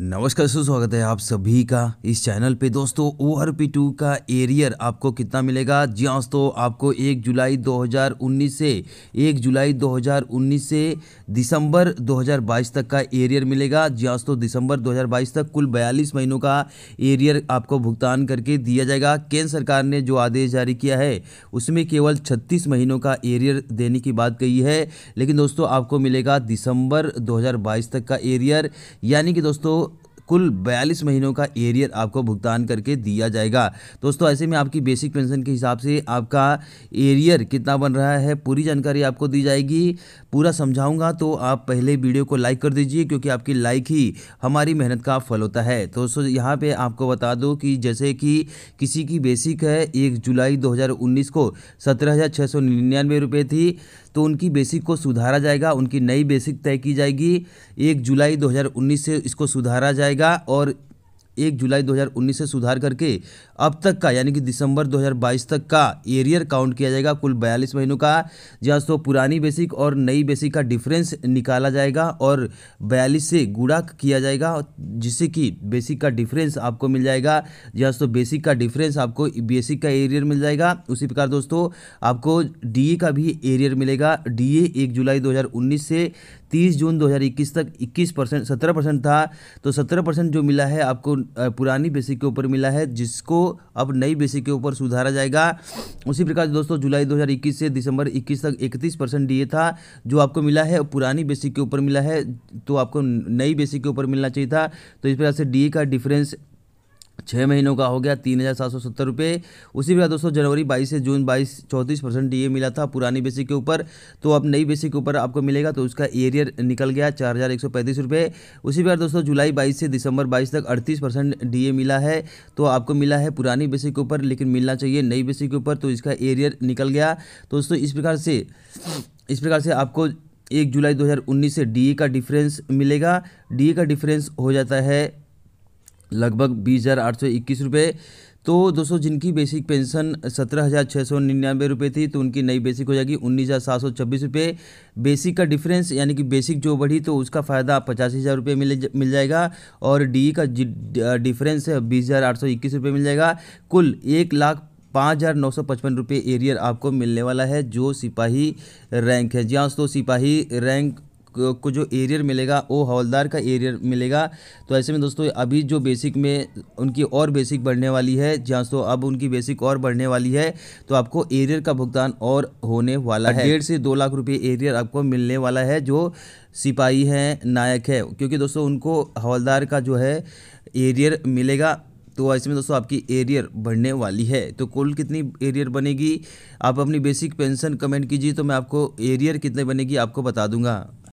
नमस्कार सर स्वागत है आप सभी का इस चैनल पे दोस्तों ओ आर पी टू का एरियर आपको कितना मिलेगा जी हाँ दोस्तों आपको 1 जुलाई 2019 से 1 जुलाई 2019 से दिसंबर 2022 तक का एरियर मिलेगा जी हाँ दोस्तों दिसंबर 2022 तक कुल 42 महीनों का एरियर आपको भुगतान करके दिया जाएगा केंद्र सरकार ने जो आदेश जारी किया है उसमें केवल छत्तीस महीनों का एरियर देने की बात कही है लेकिन दोस्तों आपको मिलेगा दिसंबर दो तक का एरियर यानी कि दोस्तों कुल बयालीस महीनों का एरियर आपको भुगतान करके दिया जाएगा दोस्तों ऐसे में आपकी बेसिक पेंशन के हिसाब से आपका एरियर कितना बन रहा है पूरी जानकारी आपको दी जाएगी पूरा समझाऊंगा तो आप पहले वीडियो को लाइक कर दीजिए क्योंकि आपकी लाइक ही हमारी मेहनत का फल होता है तो सो यहाँ पे आपको बता दो कि जैसे कि किसी की बेसिक है एक जुलाई 2019 को सत्रह हज़ार छः सौ निन्यानवे रुपये थी तो उनकी बेसिक को सुधारा जाएगा उनकी नई बेसिक तय की जाएगी एक जुलाई 2019 से इसको सुधारा जाएगा और एक जुलाई 2019 से सुधार करके अब तक का यानी कि दिसंबर 2022 तक का एरियर काउंट किया जाएगा कुल 42 महीनों का जहाँ हाँ तो पुरानी बेसिक और नई बेसिक का डिफरेंस निकाला जाएगा और 42 से गुड़ा किया जाएगा जिससे कि बेसिक का डिफरेंस आपको मिल जाएगा जहाँ तो बेसिक का डिफरेंस आपको बेसिक का एरियर मिल जाएगा उसी प्रकार दोस्तों आपको डी का भी एरियर मिलेगा डी एक जुलाई दो से 30 जून 2021 तक 21 परसेंट सत्रह परसेंट था तो सत्रह परसेंट जो मिला है आपको पुरानी बेसिक के ऊपर मिला है जिसको अब नई बेसिक के ऊपर सुधारा जाएगा उसी प्रकार दोस्तों जुलाई 2021 से दिसंबर 21 तक 31 परसेंट डी था जो आपको मिला है पुरानी बेसिक के ऊपर मिला है तो आपको नई बेसिक के ऊपर मिलना चाहिए था तो इस प्रकार से डी का डिफरेंस छः महीनों का हो गया तीन हज़ार सात सौ सत्तर रुपये उसी प्रकार दोस्तों जनवरी बाईस से जून बाईस चौंतीस परसेंट डी मिला था पुरानी बेसिक के ऊपर तो अब नई बेसिक के ऊपर आपको मिलेगा तो उसका एरियर निकल गया चार हज़ार एक सौ पैंतीस रुपये उसी प्रकार दोस्तों जुलाई बाईस से दिसंबर बाईस तक अड़तीस परसेंट डी मिला है तो आपको मिला है पुरानी बेसिक के ऊपर लेकिन मिलना चाहिए नई बेसिक के ऊपर तो इसका एरियर निकल गया तो दोस्तों इस प्रकार से इस प्रकार से आपको एक जुलाई दो से डी का डिफरेंस मिलेगा डी का डिफरेंस हो जाता है लगभग बीस हज़ार आठ सौ इक्कीस रुपये तो दोस्तों जिनकी बेसिक पेंशन सत्रह हज़ार छः सौ निन्यानवे रुपये थी तो उनकी नई बेसिक हो जाएगी उन्नीस हज़ार सात सौ छब्बीस रुपये बेसिक का डिफरेंस यानी कि बेसिक जो बढ़ी तो उसका फ़ायदा पचासी हज़ार रुपये मिल मिल जाएगा और डी का डिफरेंस है बीस हज़ार आठ सौ इक्कीस रुपये मिल जाएगा कुल एक लाख पाँच हज़ार नौ सौ पचपन रुपये एरियर आपको मिलने वाला है जो सिपाही रैंक है जी हाँ दोस्तों सिपाही रैंक को जो एरियर मिलेगा वो हवलदार का एरियर मिलेगा तो ऐसे में दोस्तों अभी जो बेसिक में उनकी और बेसिक बढ़ने वाली है जहाँ दोस्तों अब उनकी बेसिक और बढ़ने वाली है तो आपको एरियर का भुगतान और होने वाला है डेढ़ से दो लाख रुपये एरियर आपको मिलने वाला है जो सिपाही हैं नायक है क्योंकि दोस्तों उनको हवलदार का जो है एरियर मिलेगा तो ऐसे में दोस्तों आपकी एरियर बढ़ने वाली है तो कुल कितनी एरियर बनेगी आप अपनी बेसिक पेंशन कमेंट कीजिए तो मैं आपको एरियर कितने बनेगी आपको बता दूंगा